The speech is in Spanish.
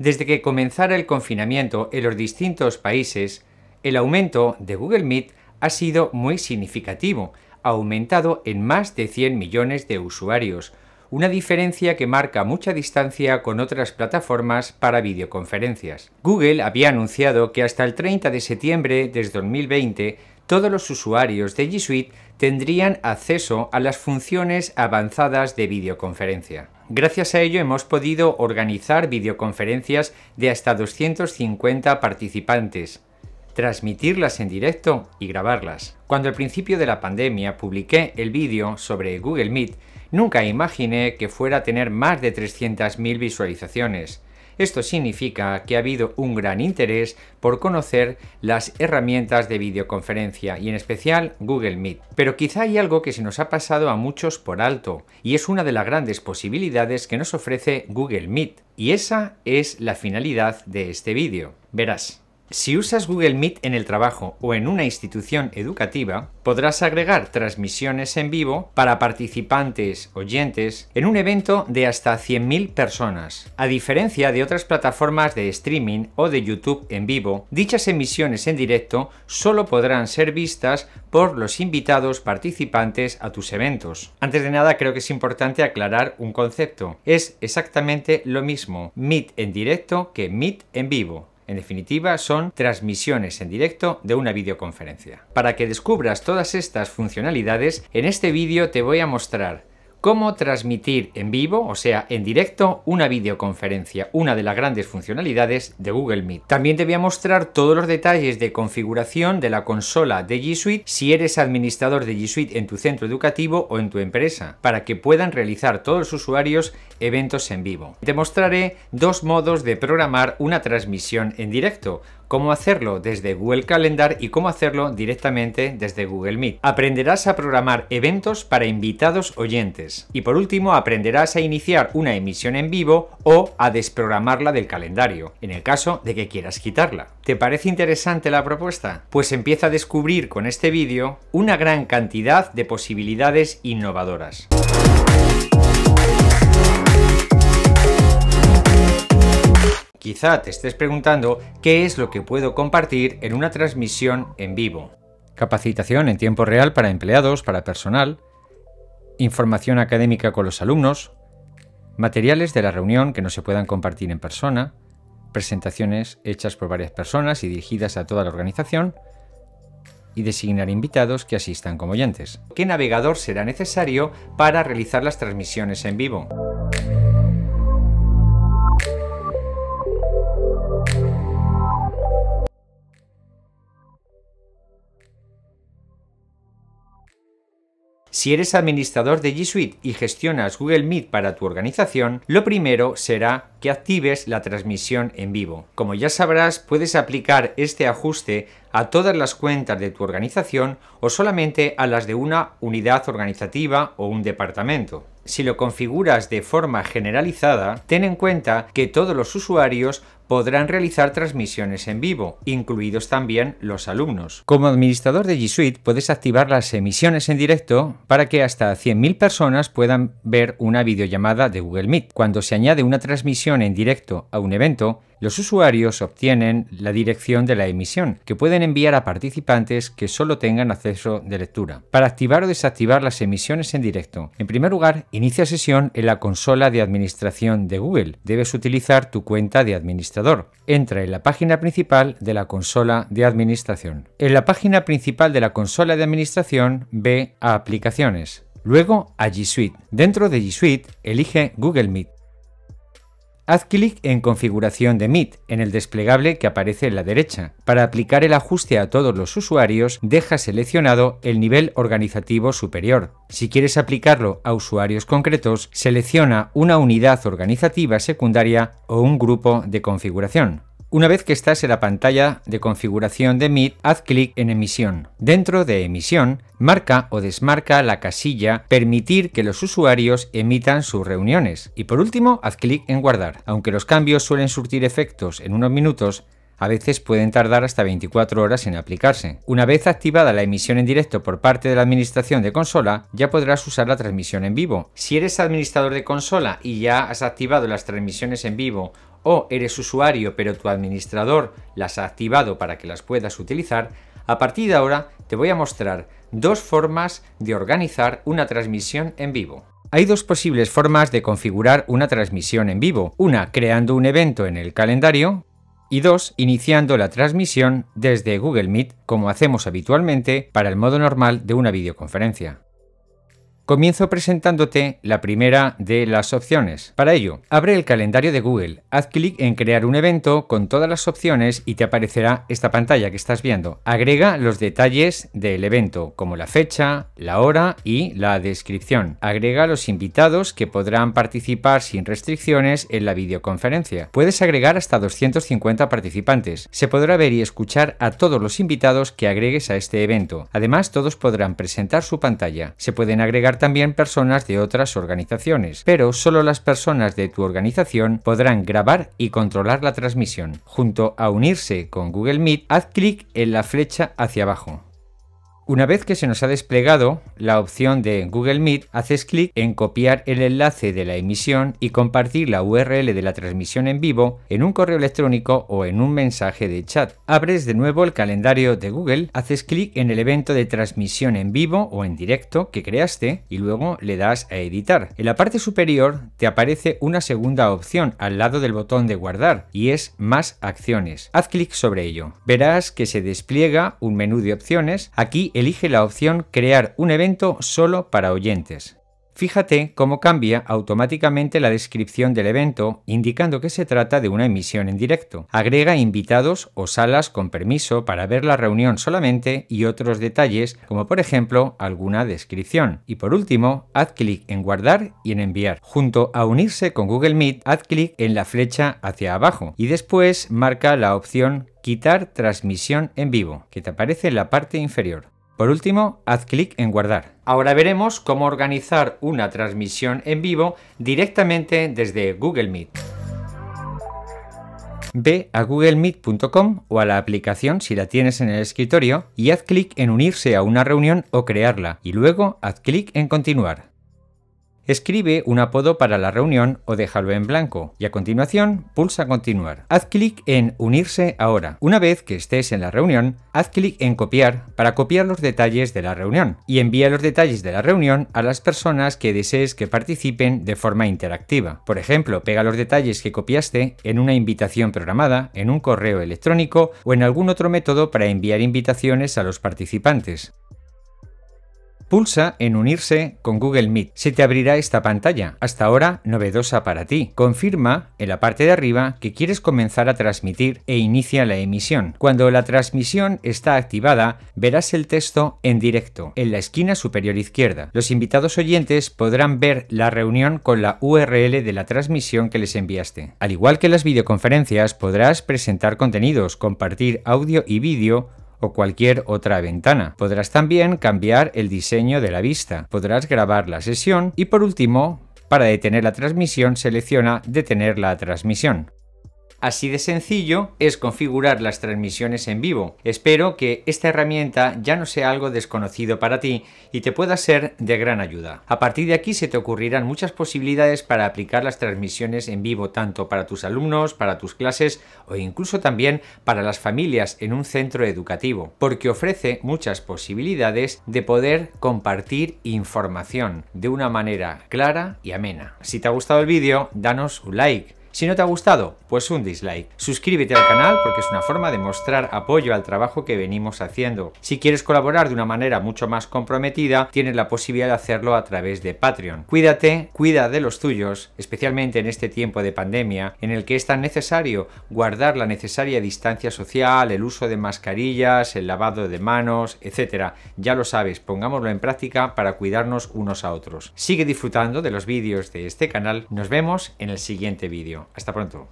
Desde que comenzara el confinamiento en los distintos países, el aumento de Google Meet ha sido muy significativo, ha aumentado en más de 100 millones de usuarios, una diferencia que marca mucha distancia con otras plataformas para videoconferencias. Google había anunciado que hasta el 30 de septiembre de 2020 todos los usuarios de G Suite tendrían acceso a las funciones avanzadas de videoconferencia. Gracias a ello hemos podido organizar videoconferencias de hasta 250 participantes, transmitirlas en directo y grabarlas. Cuando al principio de la pandemia publiqué el vídeo sobre Google Meet, nunca imaginé que fuera a tener más de 300.000 visualizaciones. Esto significa que ha habido un gran interés por conocer las herramientas de videoconferencia y en especial Google Meet. Pero quizá hay algo que se nos ha pasado a muchos por alto y es una de las grandes posibilidades que nos ofrece Google Meet y esa es la finalidad de este vídeo. Verás. Si usas Google Meet en el trabajo o en una institución educativa, podrás agregar transmisiones en vivo para participantes, oyentes, en un evento de hasta 100.000 personas. A diferencia de otras plataformas de streaming o de YouTube en vivo, dichas emisiones en directo solo podrán ser vistas por los invitados participantes a tus eventos. Antes de nada, creo que es importante aclarar un concepto. Es exactamente lo mismo Meet en directo que Meet en vivo. En definitiva, son transmisiones en directo de una videoconferencia. Para que descubras todas estas funcionalidades, en este vídeo te voy a mostrar cómo transmitir en vivo, o sea, en directo, una videoconferencia, una de las grandes funcionalidades de Google Meet. También te voy a mostrar todos los detalles de configuración de la consola de G Suite si eres administrador de G Suite en tu centro educativo o en tu empresa, para que puedan realizar todos los usuarios eventos en vivo. Te mostraré dos modos de programar una transmisión en directo, cómo hacerlo desde Google Calendar y cómo hacerlo directamente desde Google Meet. Aprenderás a programar eventos para invitados oyentes. Y por último, aprenderás a iniciar una emisión en vivo o a desprogramarla del calendario, en el caso de que quieras quitarla. ¿Te parece interesante la propuesta? Pues empieza a descubrir con este vídeo una gran cantidad de posibilidades innovadoras. Quizá te estés preguntando qué es lo que puedo compartir en una transmisión en vivo. Capacitación en tiempo real para empleados, para personal, información académica con los alumnos, materiales de la reunión que no se puedan compartir en persona, presentaciones hechas por varias personas y dirigidas a toda la organización, y designar invitados que asistan como oyentes. ¿Qué navegador será necesario para realizar las transmisiones en vivo? Si eres administrador de G Suite y gestionas Google Meet para tu organización, lo primero será que actives la transmisión en vivo. Como ya sabrás, puedes aplicar este ajuste a todas las cuentas de tu organización o solamente a las de una unidad organizativa o un departamento. Si lo configuras de forma generalizada, ten en cuenta que todos los usuarios podrán realizar transmisiones en vivo, incluidos también los alumnos. Como administrador de G Suite puedes activar las emisiones en directo para que hasta 100.000 personas puedan ver una videollamada de Google Meet. Cuando se añade una transmisión en directo a un evento, los usuarios obtienen la dirección de la emisión, que pueden enviar a participantes que solo tengan acceso de lectura. Para activar o desactivar las emisiones en directo, en primer lugar, inicia sesión en la consola de administración de Google. Debes utilizar tu cuenta de administración Entra en la página principal de la consola de administración. En la página principal de la consola de administración ve a Aplicaciones. Luego a G Suite. Dentro de G Suite elige Google Meet. Haz clic en Configuración de Meet en el desplegable que aparece en la derecha. Para aplicar el ajuste a todos los usuarios, deja seleccionado el nivel organizativo superior. Si quieres aplicarlo a usuarios concretos, selecciona una unidad organizativa secundaria o un grupo de configuración. Una vez que estás en la pantalla de configuración de Meet, haz clic en Emisión. Dentro de Emisión, marca o desmarca la casilla Permitir que los usuarios emitan sus reuniones. Y por último, haz clic en Guardar. Aunque los cambios suelen surtir efectos en unos minutos, a veces pueden tardar hasta 24 horas en aplicarse. Una vez activada la emisión en directo por parte de la administración de consola, ya podrás usar la transmisión en vivo. Si eres administrador de consola y ya has activado las transmisiones en vivo o eres usuario pero tu administrador las ha activado para que las puedas utilizar, a partir de ahora te voy a mostrar dos formas de organizar una transmisión en vivo. Hay dos posibles formas de configurar una transmisión en vivo, una creando un evento en el calendario y dos iniciando la transmisión desde Google Meet como hacemos habitualmente para el modo normal de una videoconferencia. Comienzo presentándote la primera de las opciones. Para ello, abre el calendario de Google, haz clic en crear un evento con todas las opciones y te aparecerá esta pantalla que estás viendo. Agrega los detalles del evento, como la fecha, la hora y la descripción. Agrega los invitados que podrán participar sin restricciones en la videoconferencia. Puedes agregar hasta 250 participantes. Se podrá ver y escuchar a todos los invitados que agregues a este evento. Además, todos podrán presentar su pantalla. Se pueden agregar también personas de otras organizaciones, pero solo las personas de tu organización podrán grabar y controlar la transmisión. Junto a unirse con Google Meet, haz clic en la flecha hacia abajo. Una vez que se nos ha desplegado la opción de Google Meet, haces clic en copiar el enlace de la emisión y compartir la URL de la transmisión en vivo en un correo electrónico o en un mensaje de chat. Abres de nuevo el calendario de Google, haces clic en el evento de transmisión en vivo o en directo que creaste y luego le das a editar. En la parte superior te aparece una segunda opción al lado del botón de guardar y es más acciones. Haz clic sobre ello. Verás que se despliega un menú de opciones. Aquí elige la opción Crear un evento solo para oyentes. Fíjate cómo cambia automáticamente la descripción del evento, indicando que se trata de una emisión en directo. Agrega invitados o salas con permiso para ver la reunión solamente y otros detalles, como por ejemplo alguna descripción. Y por último, haz clic en guardar y en enviar. Junto a unirse con Google Meet, haz clic en la flecha hacia abajo y después marca la opción quitar transmisión en vivo, que te aparece en la parte inferior. Por último, haz clic en guardar. Ahora veremos cómo organizar una transmisión en vivo directamente desde Google Meet. Ve a googlemeet.com o a la aplicación si la tienes en el escritorio y haz clic en unirse a una reunión o crearla y luego haz clic en continuar. Escribe un apodo para la reunión o déjalo en blanco y a continuación pulsa continuar. Haz clic en unirse ahora. Una vez que estés en la reunión, haz clic en copiar para copiar los detalles de la reunión y envía los detalles de la reunión a las personas que desees que participen de forma interactiva. Por ejemplo, pega los detalles que copiaste en una invitación programada, en un correo electrónico o en algún otro método para enviar invitaciones a los participantes. Pulsa en unirse con Google Meet. Se te abrirá esta pantalla, hasta ahora novedosa para ti. Confirma en la parte de arriba que quieres comenzar a transmitir e inicia la emisión. Cuando la transmisión está activada, verás el texto en directo, en la esquina superior izquierda. Los invitados oyentes podrán ver la reunión con la URL de la transmisión que les enviaste. Al igual que las videoconferencias, podrás presentar contenidos, compartir audio y vídeo o cualquier otra ventana. Podrás también cambiar el diseño de la vista, podrás grabar la sesión y por último, para detener la transmisión selecciona detener la transmisión. Así de sencillo es configurar las transmisiones en vivo. Espero que esta herramienta ya no sea algo desconocido para ti y te pueda ser de gran ayuda. A partir de aquí se te ocurrirán muchas posibilidades para aplicar las transmisiones en vivo tanto para tus alumnos, para tus clases o incluso también para las familias en un centro educativo, porque ofrece muchas posibilidades de poder compartir información de una manera clara y amena. Si te ha gustado el vídeo, danos un like si no te ha gustado, pues un dislike. Suscríbete al canal porque es una forma de mostrar apoyo al trabajo que venimos haciendo. Si quieres colaborar de una manera mucho más comprometida, tienes la posibilidad de hacerlo a través de Patreon. Cuídate, cuida de los tuyos, especialmente en este tiempo de pandemia, en el que es tan necesario guardar la necesaria distancia social, el uso de mascarillas, el lavado de manos, etc. Ya lo sabes, pongámoslo en práctica para cuidarnos unos a otros. Sigue disfrutando de los vídeos de este canal. Nos vemos en el siguiente vídeo. Hasta pronto.